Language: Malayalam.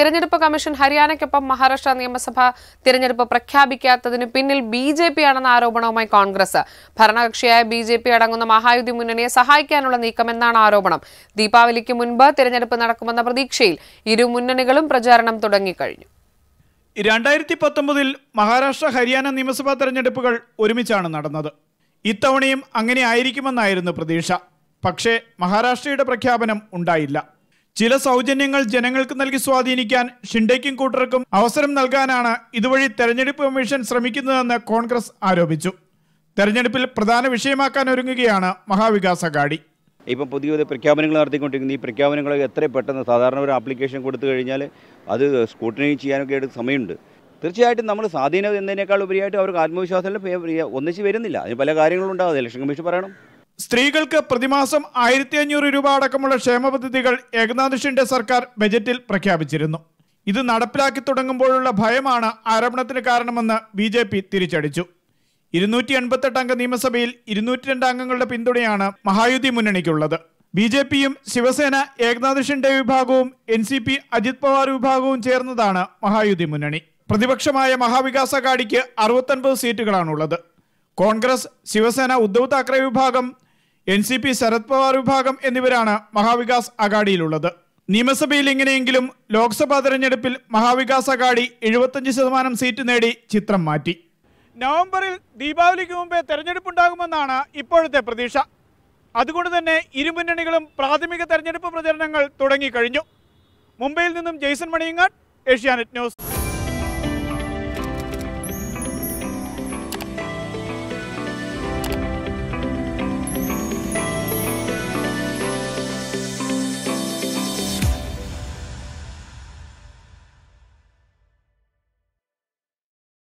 തിരഞ്ഞെടുപ്പ് കമ്മീഷൻ ഹരിയാനയ്ക്കൊപ്പം മഹാരാഷ്ട്ര നിയമസഭ തിരഞ്ഞെടുപ്പ് പ്രഖ്യാപിക്കാത്തതിന് പിന്നിൽ ബി ജെ പി ആണെന്ന ആരോപണവുമായി കോൺഗ്രസ് ഭരണകക്ഷിയായ ബി ജെ പി അടങ്ങുന്ന മഹായുതി മുന്നണിയെ സഹായിക്കാനുള്ള നീക്കമെന്നാണ് ആരോപണം ദീപാവലിക്ക് മുൻപ് തിരഞ്ഞെടുപ്പ് നടക്കുമെന്ന പ്രതീക്ഷയിൽ ഇരു മുന്നണികളും പ്രചാരണം തുടങ്ങിക്കഴിഞ്ഞു രണ്ടായിരത്തി പത്തൊമ്പതിൽ മഹാരാഷ്ട്ര ഹരിയാന നിയമസഭാ തെരഞ്ഞെടുപ്പുകൾ ഒരുമിച്ചാണ് നടന്നത് ഇത്തവണയും അങ്ങനെ ആയിരിക്കുമെന്നായിരുന്നു പ്രതീക്ഷ പക്ഷേ മഹാരാഷ്ട്രയുടെ പ്രഖ്യാപനം ഉണ്ടായില്ല ചില സൗജന്യങ്ങൾ ജനങ്ങൾക്ക് നൽകി സ്വാധീനിക്കാൻ ഷിൻഡയ്ക്കും കൂട്ടർക്കും അവസരം നൽകാനാണ് ഇതുവഴി തെരഞ്ഞെടുപ്പ് കമ്മീഷൻ ശ്രമിക്കുന്നതെന്ന് കോൺഗ്രസ് ആരോപിച്ചു തെരഞ്ഞെടുപ്പിൽ പ്രധാന വിഷയമാക്കാൻ ഒരുങ്ങുകയാണ് മഹാവികാസ് അഘാടി ഇപ്പം പുതിയ പുതിയ പ്രഖ്യാപനങ്ങൾ നടത്തിക്കൊണ്ടിരിക്കുന്ന ഈ പ്രഖ്യാപനങ്ങൾ എത്ര പെട്ടെന്ന് സാധാരണ ഒരു ആപ്ലിക്കേഷൻ കൊടുത്തു കഴിഞ്ഞാൽ അത് സ്കൂട്ടിനി ചെയ്യാനൊക്കെ ആയിട്ട് സമയമുണ്ട് തീർച്ചയായിട്ടും നമ്മൾ സ്വാധീനം എന്നതിനേക്കാൾ ഉപരിയായിട്ട് അവർക്ക് ആത്മവിശ്വാസമല്ല ഒന്നിച്ച് വരുന്നില്ല അതിന് പല കാര്യങ്ങളുണ്ടാകും ഇലക്ഷൻ കമ്മീഷൻ പറയണം സ്ത്രീകൾക്ക് പ്രതിമാസം ആയിരത്തി അഞ്ഞൂറ് രൂപ അടക്കമുള്ള ക്ഷേമ പദ്ധതികൾ ഏകനാഥിഷിന്റെ സർക്കാർ ബജറ്റിൽ പ്രഖ്യാപിച്ചിരുന്നു ഇത് നടപ്പിലാക്കി തുടങ്ങുമ്പോഴുള്ള ഭയമാണ് ആരോപണത്തിന് കാരണമെന്ന് ബി ജെ പി തിരിച്ചടിച്ചു ഇരുന്നൂറ്റി എൺപത്തെട്ട് അംഗ നിയമസഭയിൽ ഇരുന്നൂറ്റി രണ്ട് അംഗങ്ങളുടെ പിന്തുണയാണ് മഹായുതി മുന്നണിക്കുള്ളത് ബി ജെ പിയും ശിവസേന ഏകനാഥ് ഷിൻഡെ വിഭാഗവും N C P Ajit Pawar വിഭാഗവും ചേർന്നതാണ് മഹായുതി മുന്നണി പ്രതിപക്ഷമായ മഹാവികാസ് അഗാഡിക്ക് അറുപത്തൊൻപത് സീറ്റുകളാണുള്ളത് കോൺഗ്രസ് ശിവസേന ഉദ്ധവ് താക്കറെ വിഭാഗം N C P Sharad Pawar വിഭാഗം എന്നിവരാണ് മഹാവികാസ് അഗാഡിയിലുള്ളത് നിയമസഭയിൽ എങ്ങനെയെങ്കിലും ലോക്സഭാ തെരഞ്ഞെടുപ്പിൽ മഹാവികാസ് അഗാഡി എഴുപത്തഞ്ച് ശതമാനം സീറ്റ് നേടി ചിത്രം മാറ്റി നവംബറിൽ ദീപാവലിക്ക് മുമ്പേ തെരഞ്ഞെടുപ്പുണ്ടാകുമെന്നാണ് ഇപ്പോഴത്തെ പ്രതീക്ഷ അതുകൊണ്ട് തന്നെ ഇരുമുന്നണികളും പ്രാഥമിക തെരഞ്ഞെടുപ്പ് പ്രചരണങ്ങൾ തുടങ്ങിക്കഴിഞ്ഞു മുംബൈയിൽ നിന്നും ജെയ്സൺ മണിയങ്ങാട് ഏഷ്യാനെറ്റ് ന്യൂസ്